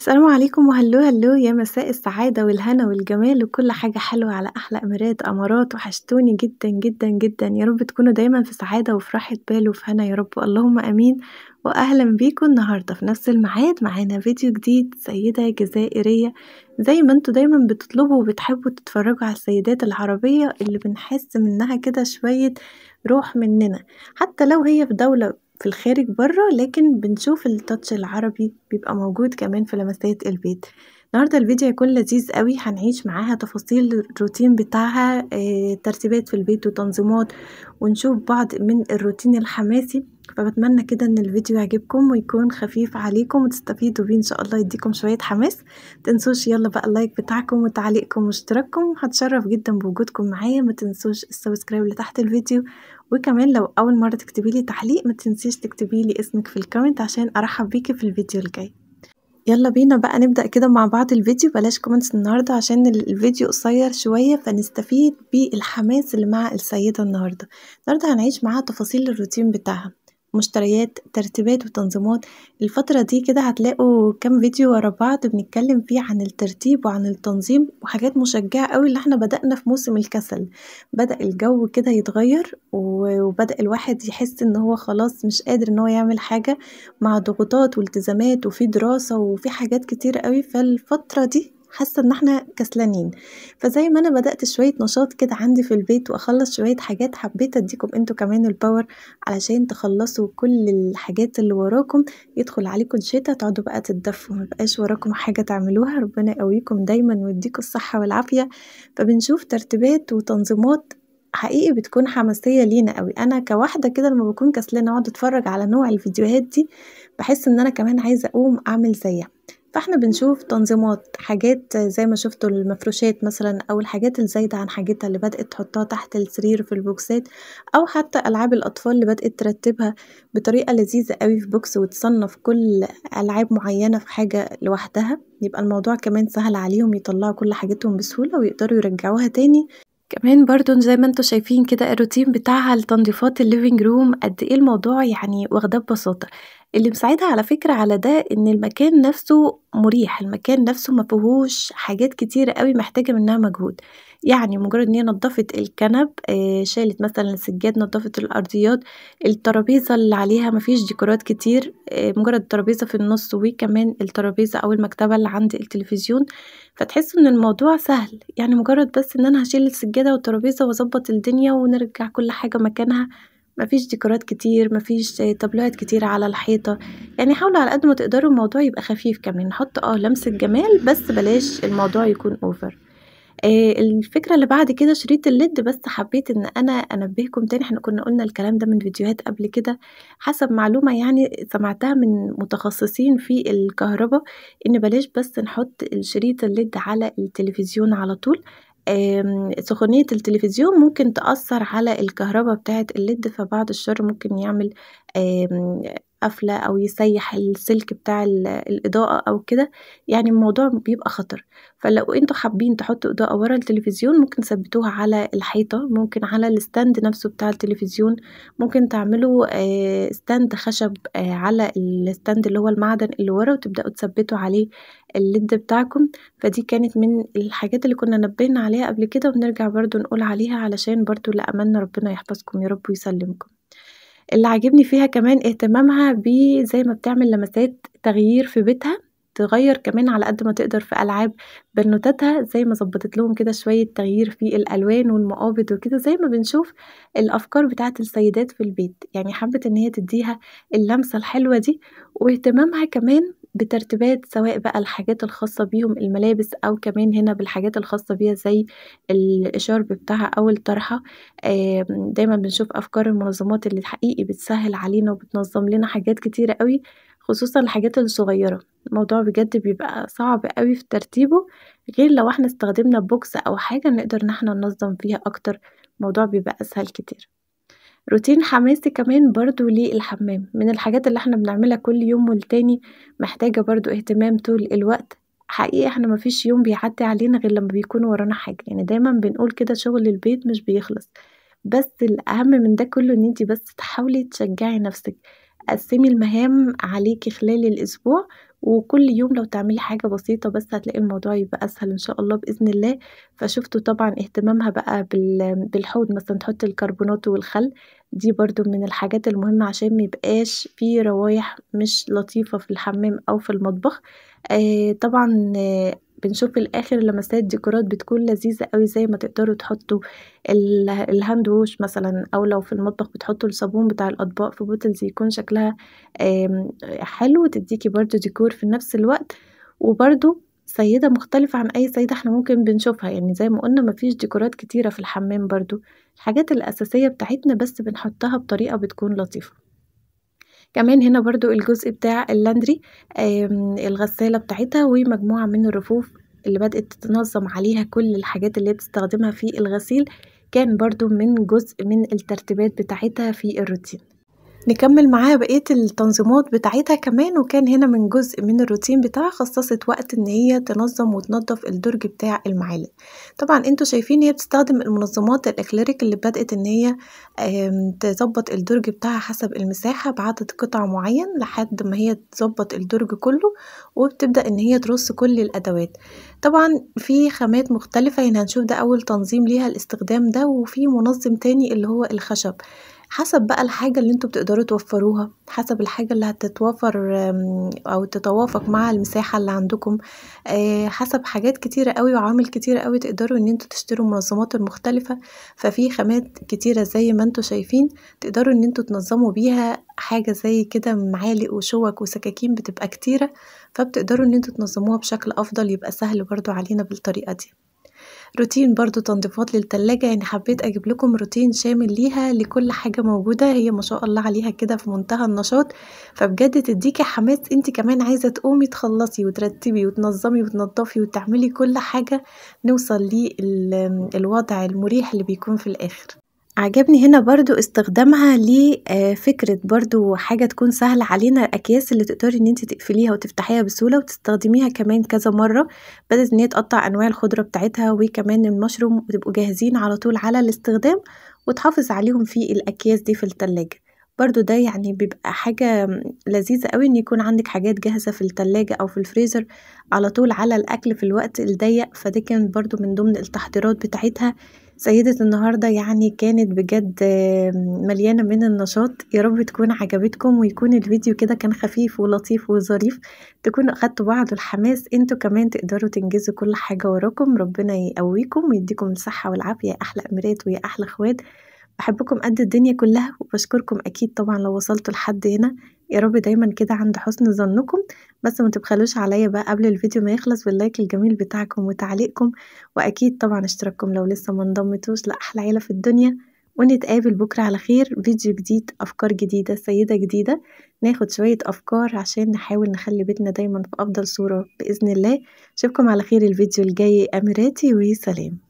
السلام عليكم وهلو هلو يا مساء السعادة والهنا والجمال وكل حاجة حلوة على أحلى أمارات أمارات وحشتوني جدا جدا جدا يا رب تكونوا دايما في سعادة وفي راحة بال وفي هنا يا رب اللهم أمين وأهلا بيكم النهاردة في نفس الميعاد معانا فيديو جديد سيدة جزائرية زي ما انتوا دايما بتطلبوا وبتحبوا تتفرجوا على السيدات العربية اللي بنحس منها كده شوية روح مننا حتى لو هي في دولة في الخارج بره لكن بنشوف التاتش العربي بيبقى موجود كمان في لمسات البيت النهاردة الفيديو هيكون لذيذ قوي هنعيش معاها تفاصيل الروتين بتاعها آه، ترتيبات في البيت وتنظيمات ونشوف بعض من الروتين الحماسي فبتمنى كده ان الفيديو يعجبكم ويكون خفيف عليكم وتستفيدوا بيه ان شاء الله يديكم شوية حماس تنسوش يلا بقى اللايك بتاعكم وتعليقكم واشتراككم هتشرف جدا بوجودكم معايا ما تنسوش السبسكرايب اللي تحت الفيديو وكمان لو اول مرة تكتبي لي تعليق ما تنسيش تكتبي لي اسمك في الكومنت عشان ارحب بيكي في الفيديو الجاي يلا بينا بقى نبدأ كده مع بعض الفيديو بلاش كومنتس النهاردة عشان الفيديو قصير شوية فنستفيد بالحماس اللي مع السيدة النهاردة النهاردة هنعيش معاها تفاصيل الروتين بتاعها مشتريات ترتيبات وتنظيمات الفترة دي كده هتلاقوا كام فيديو ورا بعض بنتكلم فيه عن الترتيب وعن التنظيم وحاجات مشجعة قوي اللي احنا بدأنا في موسم الكسل بدأ الجو كده يتغير وبدأ الواحد يحس ان هو خلاص مش قادر ان هو يعمل حاجة مع ضغوطات والتزامات وفي دراسة وفي حاجات كتير قوي فالفترة دي حاسه ان احنا كسلانين فزي ما انا بدات شويه نشاط كده عندي في البيت واخلص شويه حاجات حبيت اديكم انتوا كمان الباور علشان تخلصوا كل الحاجات اللي وراكم يدخل عليكم الشتاء تقعدوا بقى تتدفوا مبقاش وراكم حاجه تعملوها ربنا يقويكم دايما ويديكم الصحه والعافيه فبنشوف ترتيبات وتنظيمات حقيقي بتكون حماسية لينا قوي انا كواحدة كده لما بكون كسلانة اقعد اتفرج على نوع الفيديوهات دي بحس ان انا كمان عايزة اقوم اعمل زيها فاحنا بنشوف تنظيمات حاجات زي ما شفتوا المفروشات مثلا او الحاجات الزايدة عن حاجتها اللي بدأت تحطها تحت السرير في البوكسات او حتى العاب الاطفال اللي بدأت ترتبها بطريقة لذيذة قوي في بوكس وتصنف كل العاب معينة في حاجة لوحدها يبقى الموضوع كمان سهل عليهم يطلعوا كل حاجتهم بسهولة ويقدروا يرجعوها تاني كمان برضو زي ما انتم شايفين كده الروتين بتاعها لتنظيفات الليفينج روم قد ايه الموضوع يعني واخداه ببساطه اللي مساعدها على فكرة على ده إن المكان نفسه مريح المكان نفسه ما فيهوش حاجات كتيرة قوي محتاجة منها مجهود يعني مجرد ان هي نظفت الكنب آه، شالت مثلا السجاد نظفت الارضيات الترابيزه اللي عليها مفيش ديكورات كتير آه، مجرد الترابيزه في النص وكمان الترابيزه او المكتبه اللي عند التلفزيون فتحس ان الموضوع سهل يعني مجرد بس ان انا هشيل السجاده والترابيزه واظبط الدنيا ونرجع كل حاجه مكانها مفيش ديكورات كتير مفيش تابلوهات كتير على الحيطة يعني حاولوا على قد ما تقدروا الموضوع يبقى خفيف كمان نحط اه لمسة جمال بس بلاش الموضوع يكون اوفر آه الفكرة اللي بعد كده شريط الليد بس حبيت ان انا انبهكم تاني احنا كنا قلنا الكلام ده من فيديوهات قبل كده حسب معلومة يعني سمعتها من متخصصين في الكهرباء ان بلاش بس نحط الشريط الليد على التلفزيون على طول سخونية التلفزيون ممكن تأثر على الكهرباء بتاعت الليد فبعض الشر ممكن يعمل قفلة أو يسيح السلك بتاع الإضاءة أو كده يعني الموضوع بيبقى خطر فلو انتوا حابين تحطوا إضاءة ورا التلفزيون ممكن تثبتوها على الحيطة ممكن على الستاند نفسه بتاع التلفزيون ممكن تعملوا آه، ستاند خشب آه، على الستاند اللي هو المعدن اللي ورا وتبدأوا تثبتوا عليه الليد بتاعكم فدي كانت من الحاجات اللي كنا نبهنا عليها قبل كده ونرجع برضو نقول عليها علشان برضو لأمان ربنا يحفظكم يا رب ويسلمكم اللي عاجبني فيها كمان اهتمامها بزي ما بتعمل لمسات تغيير في بيتها تغير كمان على قد ما تقدر في العاب بنوتاتها زي ما ظبطت لهم كده شويه تغيير في الالوان والمقابض وكده زي ما بنشوف الافكار بتاعه السيدات في البيت يعني حبت ان هي تديها اللمسه الحلوه دي واهتمامها كمان بترتيبات سواء بقى الحاجات الخاصة بيهم الملابس أو كمان هنا بالحاجات الخاصة بيها زي الإشارب بتاعها أو الطرحة دايما بنشوف أفكار المنظمات اللي حقيقي بتسهل علينا وبتنظم لنا حاجات كتيرة قوي خصوصا الحاجات الصغيرة الموضوع بجد بيبقى صعب قوي في ترتيبه غير لو احنا استخدمنا بوكس أو حاجة نقدر ان احنا ننظم فيها أكتر الموضوع بيبقى أسهل كتير روتين حماسي كمان برضه للحمام، من الحاجات اللي إحنا بنعملها كل يوم والتاني محتاجة برضه اهتمام طول الوقت، حقيقي إحنا مفيش يوم بيعدي علينا غير لما بيكون ورانا حاجة، يعني دايمًا بنقول كده شغل البيت مش بيخلص، بس الأهم من ده كله إن أنتِ بس تحاولي تشجعي نفسِك، قسّمي المهام عليكِ خلال الأسبوع. وكل يوم لو تعملي حاجة بسيطة بس هتلاقي الموضوع يبقى أسهل إن شاء الله بإذن الله فشفتوا طبعا اهتمامها بقى بالحوض مثلا تحط الكربونات والخل دي برضو من الحاجات المهمة عشان ميبقاش في روايح مش لطيفة في الحمام أو في المطبخ آه طبعا آه بنشوف في الاخر لمسات ديكورات بتكون لذيذه قوي زي ما تقدروا تحطوا الهاند ووش مثلا او لو في المطبخ بتحطوا الصابون بتاع الاطباق في بوتلز يكون شكلها حلو تديكي برضو ديكور في نفس الوقت وبرضو سيده مختلفه عن اي سيده احنا ممكن بنشوفها يعني زي ما قلنا مفيش ديكورات كتيره في الحمام برضو الحاجات الاساسيه بتاعتنا بس بنحطها بطريقه بتكون لطيفه كمان هنا برضو الجزء بتاع اللاندري الغسالة بتاعتها ومجموعة من الرفوف اللي بدأت تتنظم عليها كل الحاجات اللي بتستخدمها في الغسيل كان برضو من جزء من الترتيبات بتاعتها في الروتين نكمل معاها بقية التنظيمات بتاعتها كمان وكان هنا من جزء من الروتين بتاعها خصصت وقت ان هي تنظم وتنظف الدرج بتاع المعالق طبعا انتوا شايفين هي بتستخدم المنظمات الاكليريك اللي بدأت ان هي تظبط الدرج بتاعها حسب المساحة بعدد قطع معين لحد ما هي تظبط الدرج كله وبتبدأ ان هي ترص كل الادوات طبعا في خامات مختلفة هنا يعني هنشوف ده اول تنظيم ليها الاستخدام ده وفي منظم تاني اللي هو الخشب حسب بقى الحاجة اللي انتوا بتقدروا توفروها حسب الحاجة اللي هتتوفر او تتوافق مع المساحة اللي عندكم آه، حسب حاجات كتيرة قوي وعوامل كتيرة قوي تقدروا ان انتوا تشتروا منظمات المختلفة ففي خامات كتيرة زي ما انتوا شايفين تقدروا ان انتوا تنظموا بيها حاجة زي كده معالق وشوك وسكاكين بتبقى كتيرة فبتقدروا ان انتوا تنظموها بشكل افضل يبقى سهل برضو علينا بالطريقة دي روتين برضو تنظيفات للتلاجة يعني حبيت اجيب لكم روتين شامل ليها لكل حاجة موجودة هي ما شاء الله عليها كده في منتهى النشاط فبجد تديكي حماس انت كمان عايزة تقومي تخلصي وترتبي وتنظمي وتنضفي وتعملي كل حاجة نوصل للوضع المريح اللي بيكون في الاخر عجبني هنا برضو استخدامها لفكرة آه، برضو حاجة تكون سهلة علينا الأكياس اللي تقدري ان انت تقفليها وتفتحيها بسهولة وتستخدميها كمان كذا مرة بدأت ان هي تقطع أنواع الخضرة بتاعتها وكمان المشروم وتبقوا جاهزين على طول على الاستخدام وتحافظ عليهم في الأكياس دي في التلاجة برضو ده يعني بيبقى حاجة لذيذة قوي ان يكون عندك حاجات جاهزة في التلاجة او في الفريزر على طول على الاكل في الوقت الضيق فده كان برضو من ضمن التحضيرات بتاعتها سيدة النهاردة يعني كانت بجد مليانة من النشاط يا رب تكون عجبتكم ويكون الفيديو كده كان خفيف ولطيف وظريف تكونوا أخدتوا بعض الحماس انتوا كمان تقدروا تنجزوا كل حاجة وراكم ربنا يقويكم ويديكم الصحة والعافية يا أحلى أميرات ويا أحلى أخوات بحبكم قد الدنيا كلها وبشكركم أكيد طبعا لو وصلتوا لحد هنا يا رب دايما كده عند حسن ظنكم بس ما تبخلوش عليا بقى قبل الفيديو ما يخلص باللايك الجميل بتاعكم وتعليقكم وأكيد طبعا اشتراككم لو لسه ما انضمتوش لأحلى عيلة في الدنيا ونتقابل بكرة على خير فيديو جديد أفكار جديدة سيدة جديدة ناخد شوية أفكار عشان نحاول نخلي بيتنا دايما في أفضل صورة بإذن الله أشوفكم على خير الفيديو الجاي أميراتي وسلام